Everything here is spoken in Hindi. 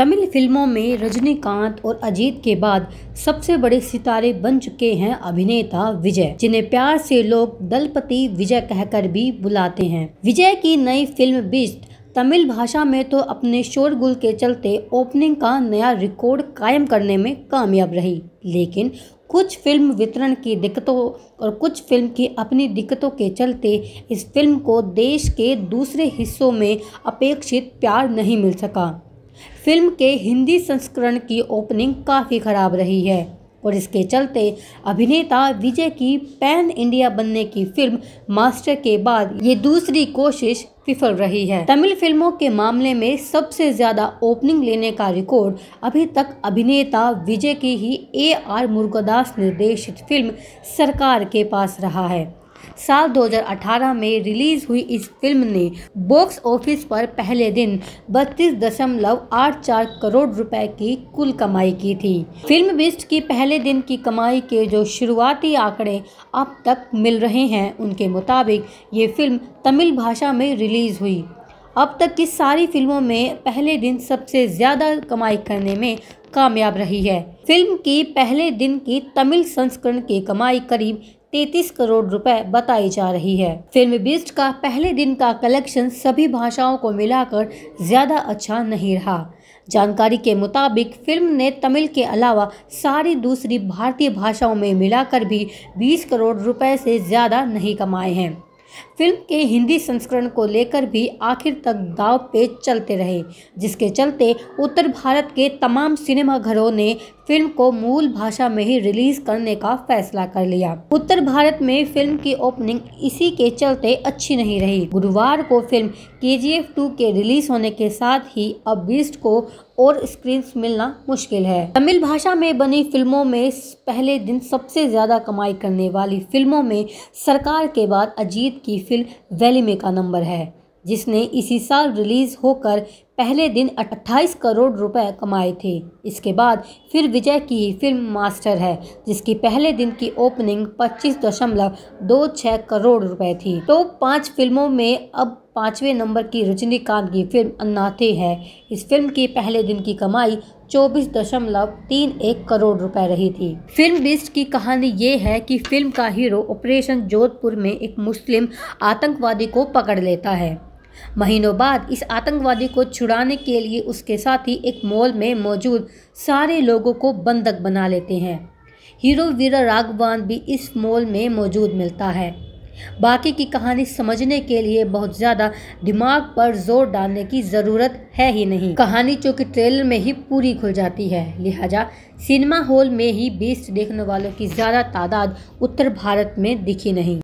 तमिल फिल्मों में रजनीकांत और अजीत के बाद सबसे बड़े सितारे बन चुके हैं अभिनेता विजय जिन्हें प्यार से लोग दलपति विजय कहकर भी बुलाते हैं विजय की नई फिल्म बिस्ट तमिल भाषा में तो अपने शोरगुल के चलते ओपनिंग का नया रिकॉर्ड कायम करने में कामयाब रही लेकिन कुछ फिल्म वितरण की दिक्कतों और कुछ फिल्म की अपनी दिक्कतों के चलते इस फिल्म को देश के दूसरे हिस्सों में अपेक्षित प्यार नहीं मिल सका फिल्म के हिंदी संस्करण की ओपनिंग काफ़ी ख़राब रही है और इसके चलते अभिनेता विजय की पैन इंडिया बनने की फिल्म मास्टर के बाद ये दूसरी कोशिश विफल रही है तमिल फिल्मों के मामले में सबसे ज़्यादा ओपनिंग लेने का रिकॉर्ड अभी तक अभिनेता विजय की ही ए आर मुर्गदास निर्देशित फिल्म सरकार के पास रहा है साल 2018 में रिलीज हुई इस फिल्म ने बॉक्स ऑफिस पर पहले दिन बत्तीस दशमलव आठ चार करोड़ रुपए की कुल कमाई की थी फिल्म बिस्ट की पहले दिन की कमाई के जो शुरुआती आंकड़े अब तक मिल रहे हैं उनके मुताबिक ये फिल्म तमिल भाषा में रिलीज हुई अब तक की सारी फिल्मों में पहले दिन सबसे ज़्यादा कमाई करने में कामयाब रही है फिल्म की पहले दिन की तमिल संस्करण की कमाई करीब तैतीस करोड़ रुपए बताई जा रही है फिल्म बीस्ट का पहले दिन का कलेक्शन सभी भाषाओं को मिलाकर ज्यादा अच्छा नहीं रहा जानकारी के मुताबिक फिल्म ने तमिल के अलावा सारी दूसरी भारतीय भाषाओं में मिलाकर भी 20 करोड़ रुपए से ज़्यादा नहीं कमाए हैं फिल्म के हिंदी संस्करण को लेकर भी आखिर तक दाव पे चलते रहे जिसके चलते उत्तर भारत के तमाम सिनेमाघरों ने फिल्म को मूल भाषा में ही रिलीज करने का फैसला कर लिया उत्तर भारत में फिल्म की ओपनिंग इसी के चलते अच्छी नहीं रही गुरुवार को फिल्म के जी एफ टू के रिलीज होने के साथ ही अब बीस्ट को और स्क्रीन मिलना मुश्किल है तमिल भाषा में बनी फिल्मों में पहले दिन सबसे ज्यादा कमाई करने वाली फिल्मों में सरकार के बाद अजीत की फिल्म वैली मे का नंबर है जिसने इसी साल रिलीज़ होकर पहले दिन 28 करोड़ रुपए कमाए थे इसके बाद फिर विजय की फिल्म मास्टर है जिसकी पहले दिन की ओपनिंग पच्चीस दशमलव दो करोड़ रुपए थी तो पांच फिल्मों में अब पाँचवें नंबर की रजनीकांत की फिल्म अन्नाथे है इस फिल्म की पहले दिन की कमाई चौबीस दशमलव तीन एक करोड़ रुपए रही थी फिल्म बिस्ट की कहानी ये है कि फिल्म का हीरो ऑपरेशन जोधपुर में एक मुस्लिम आतंकवादी को पकड़ लेता है महीनों बाद इस आतंकवादी को छुड़ाने के लिए उसके साथी एक मॉल में मौजूद सारे लोगों को बंधक बना लेते हैं हीरो वीरा राघवान भी इस मॉल में मौजूद मिलता है बाकी की कहानी समझने के लिए बहुत ज़्यादा दिमाग पर जोर डालने की ज़रूरत है ही नहीं कहानी चूँकि ट्रेलर में ही पूरी खुल जाती है लिहाजा सिनेमा हॉल में ही बेस्ट देखने वालों की ज़्यादा तादाद उत्तर भारत में दिखी नहीं